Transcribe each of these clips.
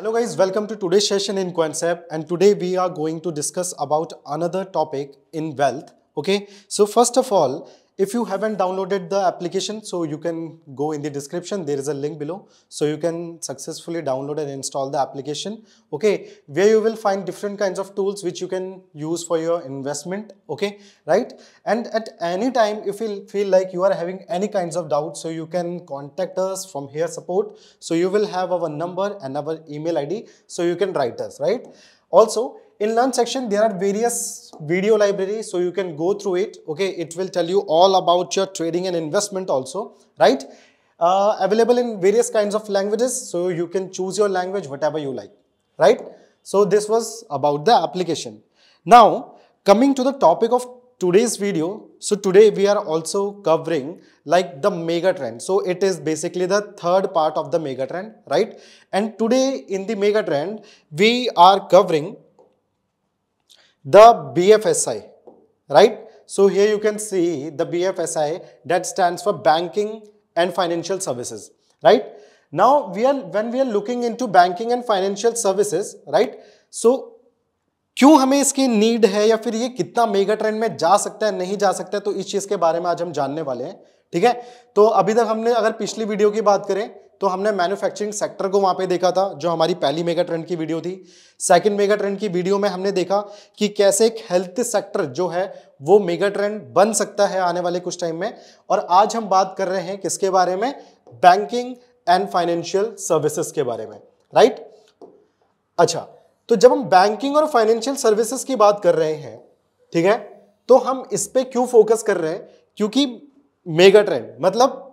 Hello guys, welcome to today's session in Concept and today we are going to discuss about another topic in wealth. Okay, so first of all, if you haven't downloaded the application, so you can go in the description, there is a link below. So you can successfully download and install the application, okay, where you will find different kinds of tools which you can use for your investment, okay, right? And at any time, if you feel like you are having any kinds of doubts, so you can contact us from here support. So you will have our number and our email ID, so you can write us, right? Also, in learn section, there are various video libraries, so you can go through it. Okay, it will tell you all about your trading and investment also, right? Uh, available in various kinds of languages, so you can choose your language, whatever you like, right? So this was about the application. Now, coming to the topic of today's video, so today we are also covering like the mega trend. So it is basically the third part of the mega trend, right? And today in the mega trend, we are covering the BFSI, right? So here you can see the BFSI that stands for Banking and Financial Services, right? Now, we are when we are looking into banking and financial services, right? So, क्यों हमें इसकी need है या फिर ये कितना mega trend में जा सकता है नहीं जा सकता है तो इस चीज़ के बारे में आज हम जानने वाले हैं ठीक है तो अभी तक हमने अगर पिछली वीडियो की बात करें तो हमने मैन्युफैक्चरिंग सेक्टर को वहाँ पे देखा था जो हमारी पहली मेगा ट्रेंड की वीडियो थी सेकंड मेगा ट्रेंड की वीडियो में हमने देखा कि कैसे एक हेल्थ सेक्टर जो है वो मेगा ट्रेंड बन सकता है आने वाले कुछ टाइम में और आज हम बात कर रहे हैं किसके बारे में बैंकिंग एंड फाइनेंशियल सर्विसेज के बारे में राइट अच्छा तो जब हम बैंकिंग और फाइनेंशियल सर्विसेज की बात कर रहे हैं ठीक है तो हम इस पर क्यों फोकस कर रहे हैं क्योंकि मेगा ट्रेंड मतलब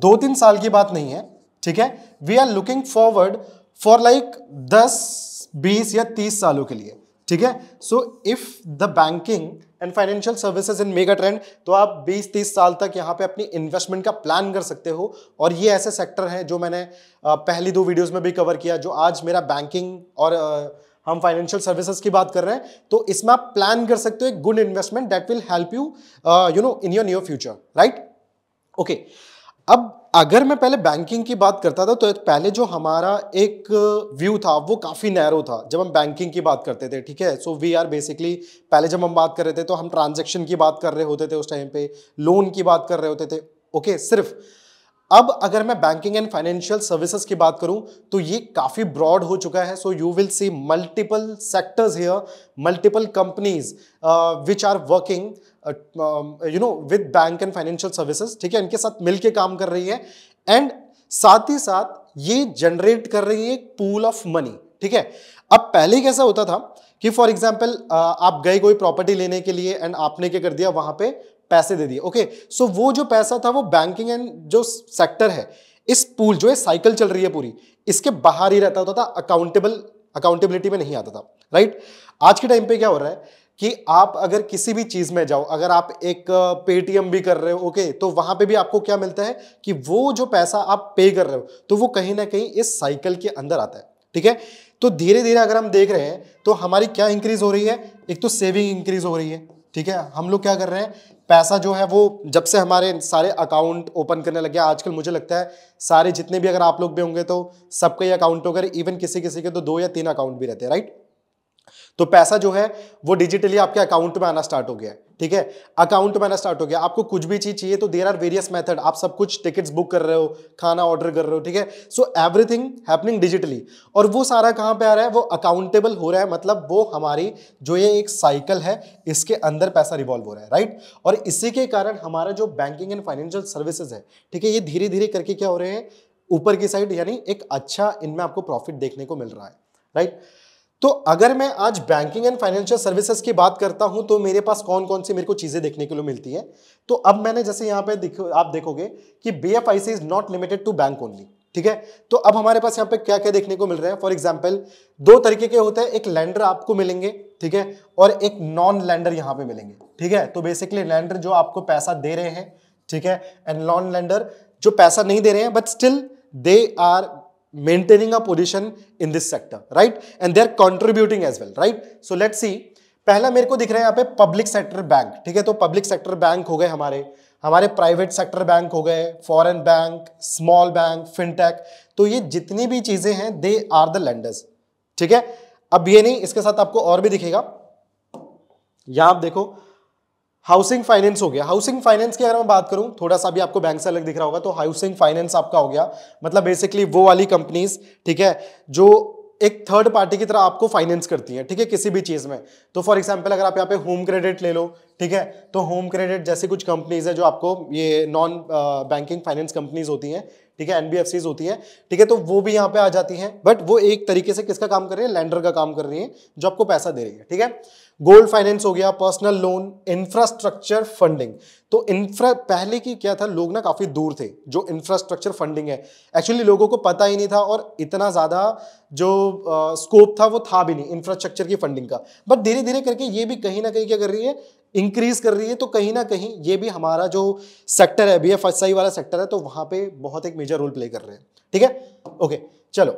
दो तीन साल की बात नहीं है ठीक है we are looking forward for like दस बीस या तीस सालों के लिए ठीक है so if the banking and financial services in mega trend तो आप 20-30 साल तक यहाँ पे अपनी इन्वेस्टमेंट का प्लान कर सकते हो और ये ऐसे सेक्टर हैं जो मैंने पहली दो वीडियोस में भी कवर किया जो आज मेरा बैंकिंग और हम फाइनेंशियल सर्विसेज की बात कर रहे हैं तो इसमें आप प्लान कर सकते हो एक good investment that will help you you know in your near future right okay अब अगर मैं पहले बैंकिंग की बात करता था तो पहले जो हमारा एक व्यू था वो काफ़ी नैरो था जब हम बैंकिंग की बात करते थे ठीक है सो वी आर बेसिकली पहले जब हम बात कर रहे थे तो हम ट्रांजेक्शन की बात कर रहे होते थे उस टाइम पे लोन की बात कर रहे होते थे ओके okay, सिर्फ अब अगर मैं बैंकिंग एंड फाइनेंशियल सर्विसेज की बात करूं तो ये काफ़ी ब्रॉड हो चुका है so you will see multiple sectors here multiple companies which are working you know with bank and financial services ठीक है इनके साथ मिलके काम कर रही है एंड साथ ही साथ ये जनरेट कर रही है एक पूल ऑफ मनी ठीक है अब पहले कैसा होता था कि फॉर एग्जाम्पल uh, आप गए कोई प्रॉपर्टी लेने के लिए एंड आपने क्या कर दिया वहां पे पैसे दे दिए ओके सो वो जो पैसा था वो बैंकिंग एंड जो सेक्टर है इस पूल जो है साइकिल चल रही है पूरी इसके बाहर ही रहता होता था अकाउंटेबल अकाउंटेबिलिटी में नहीं आता था राइट आज के टाइम पे क्या हो रहा है कि आप अगर किसी भी चीज में जाओ अगर आप एक पेटीएम भी कर रहे हो ओके तो वहां पे भी आपको क्या मिलता है कि वो जो पैसा आप पे कर रहे हो तो वो कहीं ना कहीं इस साइकिल के अंदर आता है ठीक है तो धीरे धीरे अगर हम देख रहे हैं तो हमारी क्या इंक्रीज हो रही है एक तो सेविंग इंक्रीज हो रही है ठीक है हम लोग क्या कर रहे हैं पैसा जो है वो जब से हमारे सारे अकाउंट ओपन करने लगे आजकल मुझे लगता है सारे जितने भी अगर आप लोग भी होंगे तो सबके अकाउंट होकर इवन किसी किसी के तो दो या तीन अकाउंट भी रहते हैं राइट तो पैसा जो है वो डिजिटली आपके अकाउंट में आना स्टार्ट हो गया ठीक है अकाउंट में आना स्टार्ट हो गया आपको कुछ भी चीज चाहिए तो देर आर वेरियस मेथड आप सब कुछ टिकट्स बुक कर रहे हो खाना ऑर्डर कर रहे हो ठीक है सो एवरीथिंग हैपनिंग डिजिटली और वो सारा कहां पे आ रहा है वो अकाउंटेबल हो रहा है मतलब वो हमारी जो ये एक साइकिल है इसके अंदर पैसा रिवॉल्व हो रहा है राइट और इसी के कारण हमारा जो बैंकिंग एंड फाइनेंशियल सर्विसेज है ठीक है ये धीरे धीरे करके क्या हो रहे हैं ऊपर की साइड यानी एक अच्छा इनमें आपको प्रॉफिट देखने को मिल रहा है राइट right? तो अगर मैं आज बैंकिंग एंड फाइनेंशियल सर्विसेज की बात करता हूं तो मेरे पास कौन कौन सी मेरे को चीज़ें देखने के लिए मिलती है तो अब मैंने जैसे यहां पर देखो आप देखोगे कि B F is not limited to bank only ठीक है तो अब हमारे पास यहां पे क्या क्या देखने को मिल रहा है फॉर एग्जाम्पल दो तरीके के होते हैं एक लैंडर आपको मिलेंगे ठीक है और एक नॉन लैंडर यहां पे मिलेंगे ठीक है तो बेसिकली लैंडर जो आपको पैसा दे रहे हैं ठीक है एंड नॉन लैंडर जो पैसा नहीं दे रहे हैं but still they are maintaining a position in this sector right and they are contributing as well right so let's see पहला मेरे को दिख रहा है यहाँ पे पब्लिक सेक्टर बैंक ठीक है तो पब्लिक सेक्टर बैंक हो गए हमारे हमारे प्राइवेट सेक्टर बैंक हो गए foreign bank small bank fintech तो ये जितनी भी चीजें हैं दे आर द लेंडर्स ठीक है अब ये नहीं इसके साथ आपको और भी दिखेगा यहां आप देखो हाउसिंग फाइनेंस हो गया हाउसिंग फाइनेंस की अगर मैं बात करूं थोड़ा सा भी आपको बैंक से अलग दिख रहा होगा तो हाउसिंग फाइनेंस आपका हो गया मतलब बेसिकली वो वाली कंपनीज ठीक है जो एक थर्ड पार्टी की तरह आपको फाइनेंस करती है ठीक है किसी भी चीज़ में तो फॉर एग्जाम्पल अगर आप यहाँ पे होम क्रेडिट ले लो ठीक है तो होम क्रेडिट जैसे कुछ कंपनीज है जो आपको ये नॉन बैंकिंग फाइनेंस कंपनीज होती हैं ठीक है एनबीएफसी होती है ठीक है तो वो भी यहाँ पे आ जाती हैं बट वो एक तरीके से किसका काम कर रही है लैंडर का काम कर रही है जो आपको पैसा दे रही है ठीक है गोल्ड फाइनेंस हो गया पर्सनल लोन इंफ्रास्ट्रक्चर फंडिंग तो इंफ्रा पहले की क्या था लोग ना काफ़ी दूर थे जो इंफ्रास्ट्रक्चर फंडिंग है एक्चुअली लोगों को पता ही नहीं था और इतना ज़्यादा जो स्कोप था वो था भी नहीं इंफ्रास्ट्रक्चर की फंडिंग का बट धीरे धीरे करके ये भी कहीं ना कहीं क्या कर रही है इंक्रीज कर रही है तो कहीं ना कहीं ये भी हमारा जो सेक्टर है बी एफ एस आई वाला सेक्टर है तो वहां पे बहुत एक मेजर रोल प्ले कर रहे हैं ठीक है ओके चलो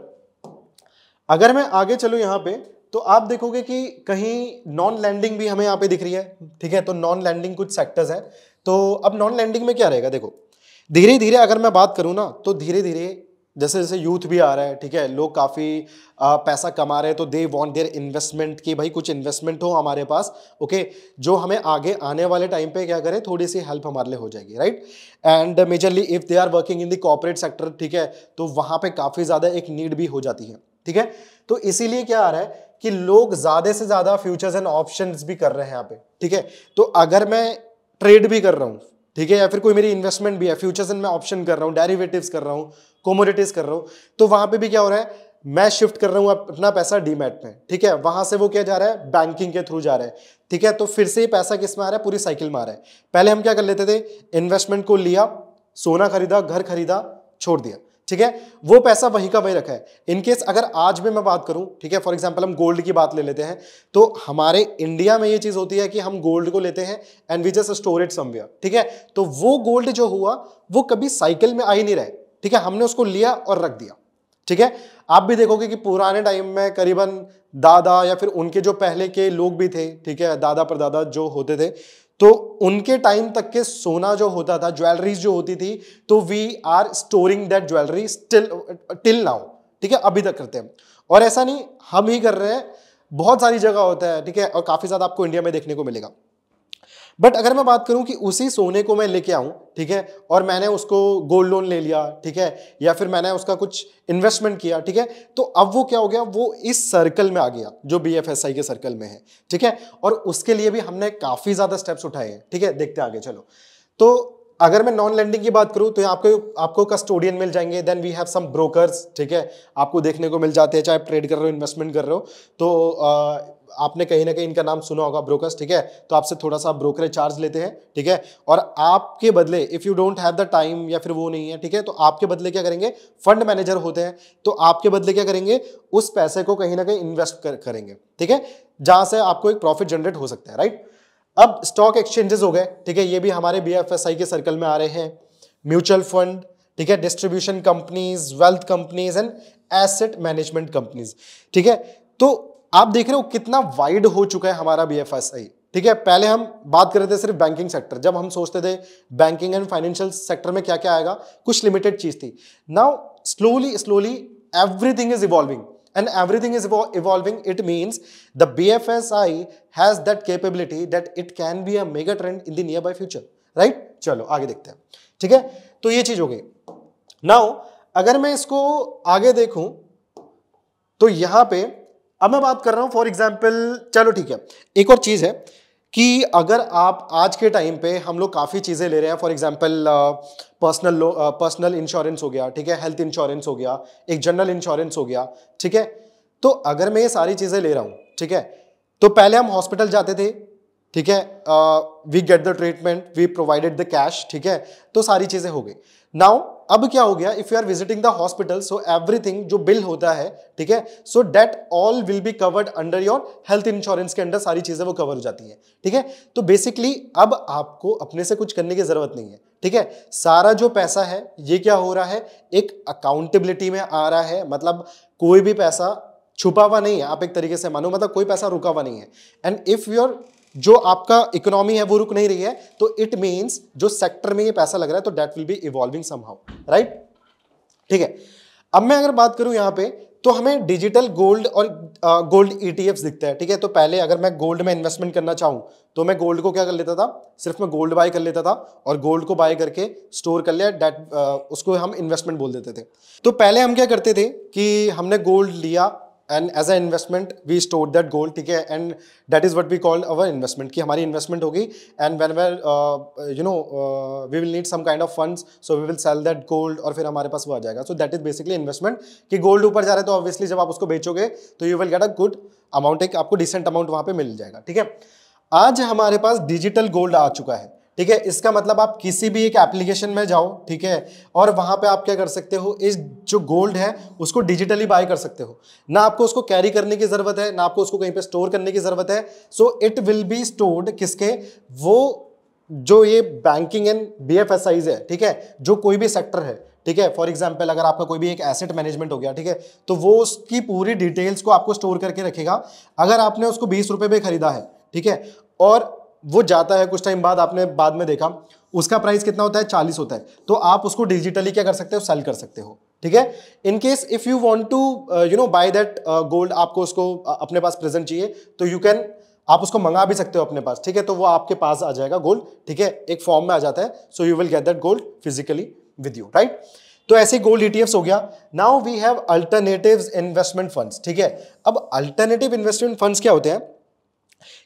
अगर मैं आगे चलू यहां पे तो आप देखोगे कि कहीं नॉन लैंडिंग भी हमें यहां पे दिख रही है ठीक है तो नॉन लैंडिंग कुछ सेक्टर्स है तो अब नॉन लैंडिंग में क्या रहेगा देखो धीरे धीरे अगर मैं बात करूं ना तो धीरे धीरे जैसे जैसे यूथ भी आ रहा है ठीक है लोग काफ़ी पैसा कमा रहे हैं तो दे वांट देयर इन्वेस्टमेंट कि भाई कुछ इन्वेस्टमेंट हो हमारे पास ओके जो हमें आगे आने वाले टाइम पे क्या करें थोड़ी सी हेल्प हमारे लिए हो जाएगी right and majorly if they are working in the corporate sector ठीक है तो वहाँ पर काफ़ी ज़्यादा एक नीड भी हो जाती है ठीक है तो इसीलिए क्या आ रहा है कि लोग ज़्यादा से ज़्यादा फ्यूचर्स एंड ऑप्शन भी कर रहे हैं यहाँ पे ठीक है तो अगर मैं ट्रेड भी कर रहा हूँ ठीक है या फिर कोई मेरी इन्वेस्टमेंट भी है फ्यूचर्स एंड मैं ऑप्शन कर रहा हूँ डेरिवेटिव्स कर रहा हूँ कोमोडिटीज़ कर रहा हूँ तो वहां पे भी क्या हो रहा है मैं शिफ्ट कर रहा हूँ अपना पैसा डीमेट में ठीक है वहां से वो क्या जा रहा है बैंकिंग के थ्रू जा रहा है ठीक है तो फिर से ही पैसा किस में आ रहा है पूरी साइकिल में आ रहा है पहले हम क्या कर लेते थे इन्वेस्टमेंट को लिया सोना खरीदा घर खरीदा छोड़ दिया ठीक है वो पैसा वहीं का वहीं रखा है इनकेस अगर आज भी मैं बात करूं ठीक है फॉर एग्जांपल हम गोल्ड की बात ले लेते हैं तो हमारे इंडिया में ये चीज़ होती है कि हम गोल्ड को लेते हैं and we just store it somewhere ठीक है तो वो गोल्ड जो हुआ वो कभी साइकिल में आ ही नहीं रहे ठीक है हमने उसको लिया और रख दिया ठीक है आप भी देखोगे कि पुराने टाइम में करीबन दादा या फिर उनके जो पहले के लोग भी थे ठीक है दादा परदादा जो होते थे तो उनके टाइम तक के सोना जो होता था ज्वेलरीज जो होती थी तो we are storing that jewellery still till now ठीक है अभी तक करते हैं और ऐसा नहीं हम ही कर रहे हैं बहुत सारी जगह होता है ठीक है और काफ़ी ज़्यादा आपको इंडिया में देखने को मिलेगा बट अगर मैं बात करूं कि उसी सोने को मैं लेके आऊं ठीक है और मैंने उसको गोल्ड लोन ले लिया ठीक है या फिर मैंने उसका कुछ इन्वेस्टमेंट किया ठीक है तो अब वो क्या हो गया वो इस सर्कल में आ गया जो बी के सर्कल में है ठीक है और उसके लिए भी हमने काफ़ी ज़्यादा स्टेप्स उठाए हैं ठीक है देखते आगे चलो तो अगर मैं नॉन लैंडिंग की बात करूं तो आपको आपको कस्टोडियन मिल जाएंगे then we have some brokers ठीक है आपको देखने को मिल जाते हैं चाहे ट्रेड कर रहे हो इन्वेस्टमेंट कर रहे हो तो आपने कहीं ना कहीं इनका नाम सुना होगा ब्रोकर्स ठीक है तो आपसे थोड़ा सा ब्रोकरेज चार्ज लेते हैं ठीक है और आपके बदले if you don't have the time या फिर वो नहीं है ठीक है तो आपके बदले क्या करेंगे फंड मैनेजर होते हैं तो आपके बदले क्या करेंगे उस पैसे को कहीं ना कहीं इन्वेस्ट कर, करेंगे ठीक है जहां से आपको एक प्रॉफिट जनरेट हो सकता है राइट अब स्टॉक एक्सचेंजेस हो गए ठीक है ये भी हमारे बी के सर्कल में आ रहे हैं म्यूचुअल फंड ठीक है distribution companies wealth companies and asset management companies ठीक है तो आप देख रहे हो कितना वाइड हो चुका है हमारा बी ठीक है पहले हम बात कर रहे थे सिर्फ बैंकिंग सेक्टर जब हम सोचते थे बैंकिंग एंड फाइनेंशियल सेक्टर में क्या क्या आएगा कुछ लिमिटेड चीज थी now slowly slowly everything is evolving and everything is evolving it means the B F S I has that capability that it can be a mega trend in the near by future right चलो आगे देखते हैं ठीक है तो ये चीज हो गई नाउ अगर मैं इसको आगे देखूं तो यहां पर अब मैं बात कर रहा हूँ फॉर एग्जाम्पल चलो ठीक है एक और चीज़ है कि अगर आप आज के टाइम पे हम लोग काफ़ी चीज़ें ले रहे हैं फॉर एग्जाम्पल पर्सनल लो पर्सनल इंश्योरेंस हो गया ठीक है हेल्थ इंश्योरेंस हो गया एक जनरल इंश्योरेंस हो गया ठीक है तो अगर मैं ये सारी चीज़ें ले रहा हूँ ठीक है तो पहले हम हॉस्पिटल जाते थे ठीक है we get the treatment we provided the cash ठीक है तो सारी चीज़ें हो गई नाउ अब क्या हो गया if you are visiting the hospital so everything जो बिल होता है ठीक है so that all will be covered under your health insurance के अंडर सारी चीज़ें वो कवर हो जाती हैं ठीक है तो बेसिकली अब आपको अपने से कुछ करने की ज़रूरत नहीं है ठीक है सारा जो पैसा है ये क्या हो रहा है एक अकाउंटेबिलिटी में आ रहा है मतलब कोई भी पैसा छुपा हुआ नहीं है आप एक तरीके से मानो मतलब कोई पैसा रुका हुआ नहीं है एंड इफ़ आर जो आपका इकोनॉमी है वो रुक नहीं रही है तो इट मीन्स जो सेक्टर में ये पैसा लग रहा है तो that will be evolving somehow right ठीक है अब मैं अगर बात करूं यहां पे तो हमें डिजिटल गोल्ड और गोल्ड ईटीएफ दिखता है ठीक है तो पहले अगर मैं गोल्ड में इन्वेस्टमेंट करना चाहूं तो मैं गोल्ड को क्या कर लेता था सिर्फ मैं गोल्ड बाय कर लेता था और गोल्ड को बाय करके स्टोर कर लिया डेट उसको हम इन्वेस्टमेंट बोल देते थे तो पहले हम क्या करते थे कि हमने गोल्ड लिया and as a investment we store that gold ठीक है and that is what we called our investment कि हमारी इन्वेस्टमेंट होगी and when where you know we will need some kind of funds so we will sell that gold और फिर हमारे पास वो आ जाएगा so that is basically investment कि गोल्ड ऊपर जा रहे हैं तो ऑब्वियसली जब आप उसको बेचोगे तो you will get a good amount एक आपको डिसेंट अमाउंट वहाँ पर मिल जाएगा ठीक है आज हमारे पास डिजिटल गोल्ड आ चुका है ठीक है इसका मतलब आप किसी भी एक एप्लीकेशन में जाओ ठीक है और वहां पे आप क्या कर सकते हो इस जो गोल्ड है उसको डिजिटली बाय कर सकते हो ना आपको उसको कैरी करने की ज़रूरत है ना आपको उसको कहीं पे स्टोर करने की ज़रूरत है so it will be stored किसके वो जो ये banking and B F S Is है ठीक है जो कोई भी सेक्टर है ठीक है फॉर एग्जाम्पल अगर आपका कोई भी एक एसेट मैनेजमेंट हो गया ठीक है तो वो उसकी पूरी डिटेल्स को आपको स्टोर करके रखेगा अगर आपने उसको बीस रुपये में खरीदा है ठीक है और वो जाता है कुछ टाइम बाद आपने बाद में देखा उसका प्राइस कितना होता है चालीस होता है तो आप उसको डिजिटली क्या कर सकते हो सेल कर सकते हो ठीक है in case if you want to you know buy that gold आपको उसको अपने पास प्रेजेंट चाहिए तो यू कैन आप उसको मंगा भी सकते हो अपने पास ठीक है तो वो आपके पास आ जाएगा गोल्ड ठीक है एक फॉर्म में आ जाता है so you will get that gold physically with you right तो ऐसे गोल्ड ई e हो गया now we have alternative investment funds ठीक है अब अल्टरनेटिव इन्वेस्टमेंट फंड्स क्या होते हैं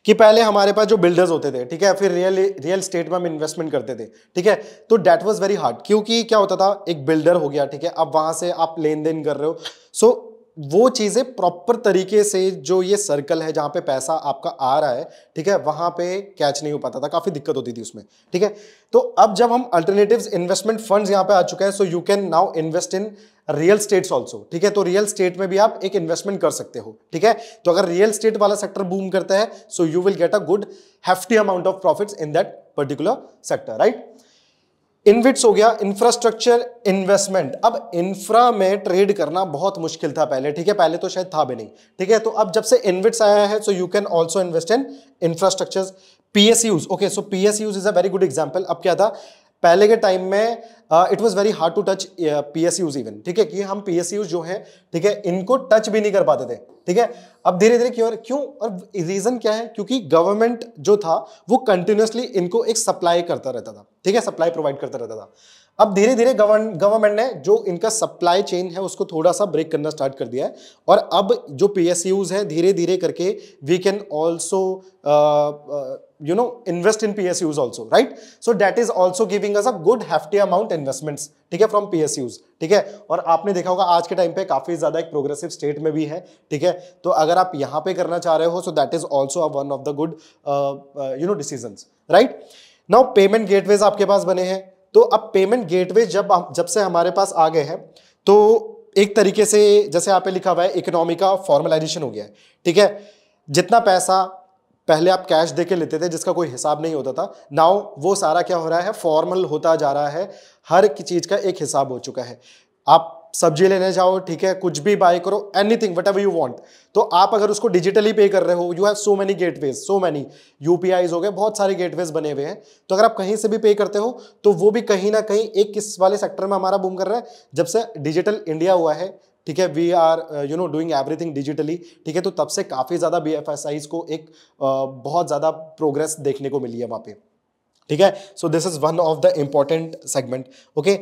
कि पहले हमारे पास जो बिल्डर्स होते थे ठीक है फिर रियल रियल स्टेट में हम इन्वेस्टमेंट करते थे ठीक है तो डैट वॉज वेरी हार्ड क्योंकि क्या होता था एक बिल्डर हो गया ठीक है अब वहां से आप लेन देन कर रहे हो सो so, वो चीज़ें प्रॉपर तरीके से जो ये सर्कल है जहाँ पे पैसा आपका आ रहा है ठीक है वहाँ पे कैच नहीं हो पाता था काफ़ी दिक्कत होती थी उसमें ठीक है तो अब जब हम अल्टरनेटिव्स इन्वेस्टमेंट फंड्स यहाँ पे आ चुके हैं so you can now invest in real estates also ठीक है तो रियल स्टेट में भी आप एक इन्वेस्टमेंट कर सकते हो ठीक है तो अगर रियल स्टेट वाला सेक्टर बूम करता है so you will get a good hefty amount of profits in that particular sector right InvITs हो गया इंफ्रास्ट्रक्चर इन्वेस्टमेंट अब इंफ्रा में ट्रेड करना बहुत मुश्किल था पहले ठीक है पहले तो शायद था भी नहीं ठीक है तो अब जब से इनविट्स आया है so you can also invest in infrastructure PSUs okay so PSUs is a very good example अब क्या था पहले के टाइम में it was very hard to touch P S Us even ठीक है कि हम पी एस यूज जो है ठीक है इनको टच भी नहीं कर पाते थे ठीक है अब धीरे धीरे क्यों क्यों और रीजन क्या है क्योंकि गवर्नमेंट जो था वो कंटिन्यूसली इनको एक सप्लाई करता रहता था ठीक है सप्लाई प्रोवाइड करता रहता था अब धीरे धीरे गवर्नमेंट ने जो इनका सप्लाई चेन है उसको थोड़ा सा ब्रेक करना स्टार्ट कर दिया है और अब जो पी है धीरे धीरे करके we can also you invest in P S Us also right so that is also giving us a good hefty amount investments ठीक है एस यूज ठीक है और आपने देखा होगा आज के टाइम पे काफी ज्यादा एक प्रोग्रेसिव स्टेट में भी है ठीक है तो अगर आप यहाँ पे करना चाह रहे हो so that is also one of the good you know decision right now payment gateways आपके पास बने हैं तो अब पेमेंट गेटवे जब जब से हमारे पास आ गए हैं तो एक तरीके से जैसे यहाँ पे लिखा हुआ है इकोनॉमी का फॉर्मलाइजेशन हो गया है ठीक है जितना पैसा पहले आप कैश दे के लेते थे जिसका कोई हिसाब नहीं होता था नाउ वो सारा क्या हो रहा है फॉर्मल होता जा रहा है हर चीज़ का एक हिसाब हो चुका है आप सब्जी लेने जाओ ठीक है कुछ भी बाय करो anything whatever you want तो आप अगर उसको डिजिटली पे कर रहे हो you have so many gateways so many you हो गए बहुत सारे गेटवेज बने हुए हैं तो अगर आप कहीं से भी पे करते हो तो वो भी कहीं ना कहीं एक किस वाले सेक्टर में हमारा बूम कर रहा है जब से डिजिटल इंडिया हुआ है ठीक है we are you know doing everything digitally ठीक है तो तब से काफ़ी ज़्यादा बी को एक uh, बहुत ज़्यादा प्रोग्रेस देखने को मिली है वहाँ पे ठीक है so this is one of the important segment okay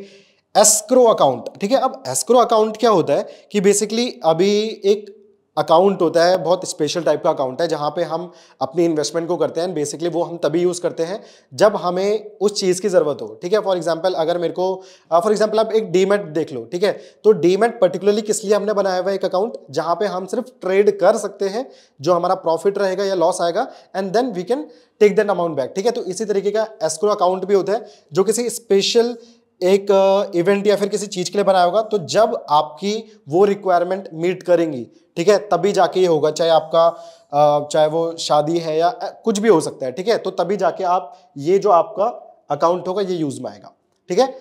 escrow account ठीक है अब एस्क्रो अकाउंट क्या होता है कि बेसिकली अभी एक अकाउंट होता है बहुत स्पेशल टाइप का अकाउंट है जहां पे हम अपनी इन्वेस्टमेंट को करते हैं बेसिकली वो हम तभी यूज़ करते हैं जब हमें उस चीज़ की ज़रूरत हो ठीक है फॉर एग्जांपल अगर मेरे को फॉर एग्जांपल आप एक डीमेट देख लो ठीक है तो डीमेट पर्टिकुलरली किस लिए हमने बनाया हुआ एक अकाउंट जहाँ पे हम सिर्फ ट्रेड कर सकते हैं जो हमारा प्रॉफिट रहेगा या लॉस आएगा and then we can take that amount back ठीक है तो इसी तरीके का एस्क्रो अकाउंट भी होता है जो किसी स्पेशल एक इवेंट या फिर किसी चीज़ के लिए बनाया होगा तो जब आपकी वो रिक्वायरमेंट मीट करेंगी ठीक है तभी जाके ये होगा चाहे आपका चाहे वो शादी है या कुछ भी हो सकता है ठीक है तो तभी जाके आप ये जो आपका अकाउंट होगा ये यूज़ में आएगा ठीक है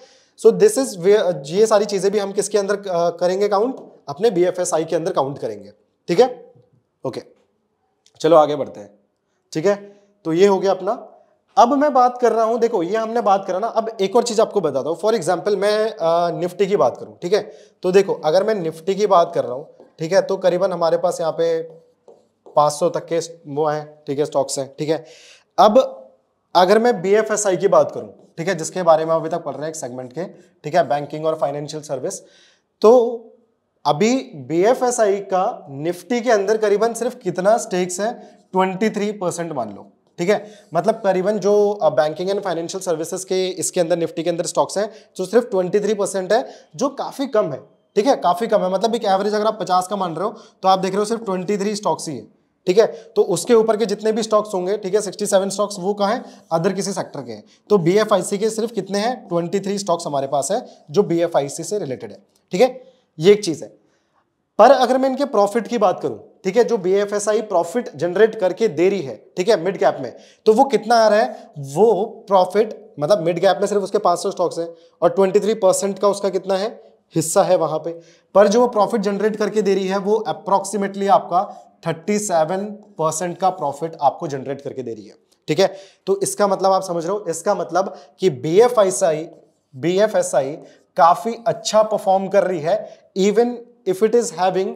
सो दिस इज ये सारी चीज़ें भी हम किसके अंदर करेंगे काउंट अपने बी के अंदर काउंट करेंगे ठीक है ओके चलो आगे बढ़ते हैं ठीक है तो ये हो गया अपना अब मैं बात कर रहा हूं देखो ये हमने बात करा ना अब एक और चीज आपको बताता हूं फॉर एग्जाम्पल मैं निफ्टी की बात करूँ ठीक है तो देखो अगर मैं निफ्टी की बात कर रहा हूँ ठीक है तो करीबन हमारे पास यहाँ पे 500 तक के वो हैं ठीक है स्टॉक्स हैं ठीक है अब अगर मैं बी की बात करूँ ठीक है जिसके बारे में अभी तक पढ़ रहे हैं एक सेगमेंट के ठीक है बैंकिंग और फाइनेंशियल सर्विस तो अभी बी का निफ्टी के अंदर करीबन सिर्फ कितना स्टेक्स है ट्वेंटी परसेंट मान लो ठीक है मतलब करीबन जो बैंकिंग एंड फाइनेंशियल सर्विसेज के इसके अंदर निफ्टी के अंदर स्टॉक्स हैं जो सिर्फ 23 परसेंट है जो काफ़ी कम है ठीक है काफ़ी कम है मतलब एक एवरेज अगर आप 50 का मान रहे हो तो आप देख रहे हो सिर्फ 23 स्टॉक्स ही है ठीक है तो उसके ऊपर के जितने भी स्टॉक्स होंगे ठीक है सिक्सटी स्टॉक्स वो कहाँ हैं अदर किसी सेक्टर के हैं तो बी के सिर्फ कितने हैं ट्वेंटी स्टॉक्स हमारे पास है जो बी से रिलेटेड है ठीक है ये एक चीज़ है पर अगर मैं इनके प्रॉफिट की बात करूँ ठीक है जो B F S I profit generate करके दे रही है ठीक है मिड कैप में तो वो कितना आ रहा है वो प्रॉफिट मतलब मिड कैप में सिर्फ उसके 500 स्टॉक्स हैं और 23 परसेंट का उसका कितना है हिस्सा है वहां पे पर जो वो प्रॉफिट जनरेट करके दे रही है वो अप्रोक्सीमेटली आपका 37 परसेंट का प्रॉफिट आपको जनरेट करके दे रही है ठीक है तो इसका मतलब आप समझ रहे हो इसका मतलब कि B F S I B F S I काफी अच्छा परफॉर्म कर रही है even if it is having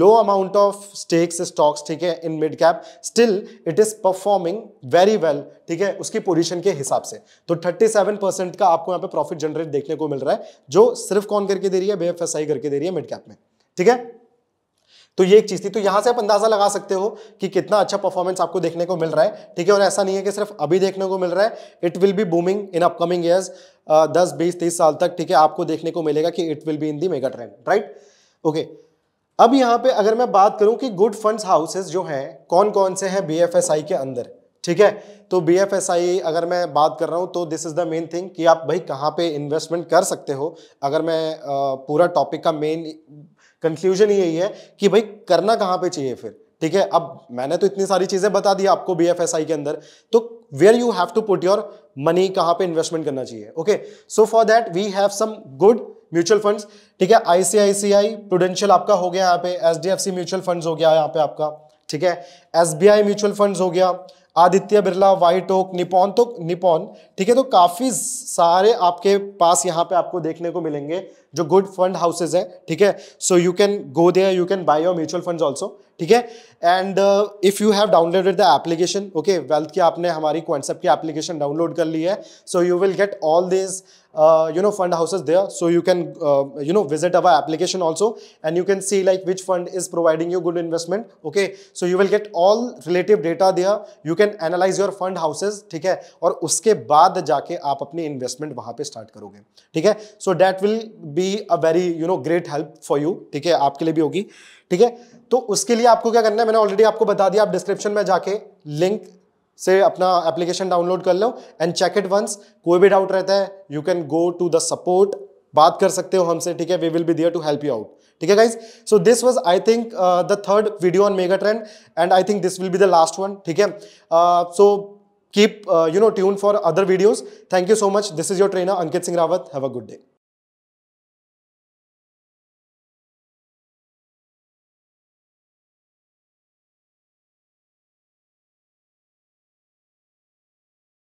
low amount of stakes stocks ठीक है in mid cap still it is performing very well ठीक है उसकी पोजिशन के हिसाब से तो 37 परसेंट का आपको यहाँ पे प्रॉफिट जनरेट देखने को मिल रहा है जो सिर्फ कौन करके दे रही है बेएफएसआई करके दे रही है मिड कैप में ठीक है तो ये एक चीज थी तो यहां से आप अंदाजा लगा सकते हो कि कितना अच्छा परफॉर्मेंस आपको देखने को मिल रहा है ठीक है और ऐसा नहीं है कि सिर्फ अभी देखने को मिल रहा है it will be booming in upcoming years दस बीस तीस साल तक ठीक है आपको देखने को मिलेगा कि it will be in the mega trend right okay अब यहाँ पे अगर मैं बात करूँ कि गुड फंड्स हाउसेज जो हैं कौन कौन से हैं बी के अंदर ठीक है तो बी अगर मैं बात कर रहा हूँ तो this is the main thing कि आप भाई कहाँ पे इन्वेस्टमेंट कर सकते हो अगर मैं पूरा टॉपिक का मेन कंक्लूजन यही है कि भाई करना कहाँ पे चाहिए फिर ठीक है अब मैंने तो इतनी सारी चीज़ें बता दी आपको बी के अंदर तो where you have to put your money कहाँ पे इन्वेस्टमेंट करना चाहिए okay so for that we have some good mutual funds ठीक है आईसीआईसीआई प्रूडेंशियल आपका हो गया यहाँ पे एचडीएफसी म्यूचुअल फंड्स हो गया यहाँ पे आपका ठीक है एसबीआई म्यूचुअल फंड्स हो गया Aditya Birla White Oak Nippon तो निपॉन ठीक है तो काफ़ी सारे आपके पास यहाँ पे आपको देखने को मिलेंगे जो गुड फंड हाउसेज है ठीक है so you can go there you can buy your mutual funds also ठीक है and if you have downloaded the application okay wealth की आपने हमारी कॉन्सेप्ट की एप्लीकेशन डाउनलोड कर ली है so you will get all this uh, you know fund houses there so you can uh, you know visit our application also and you can see like which fund is providing you good investment okay so you will get all relative data there you can analyze your fund houses ठीक है और उसके बाद जाके आप अपनी investment वहां पे स्टार्ट करोगे ठीक है so that will be a very you know great help for you ठीक है आपके लिए भी होगी ठीक है तो उसके लिए आपको क्या करना है मैंने ऑलरेडी आपको बता दिया आप डिस्क्रिप्शन में जाके लिंक से अपना एप्लीकेशन डाउनलोड कर लो एंड चेक इट वंस कोई भी डाउट रहता है you can go to the support बात कर सकते हो हमसे ठीक है we will be there to help you out ठीक है guys so this was I think the third video on mega trend and I think this will be the last one ठीक है so keep you know tune for other videos thank you so much this is your trainer Ankit Singh Rawat have a good day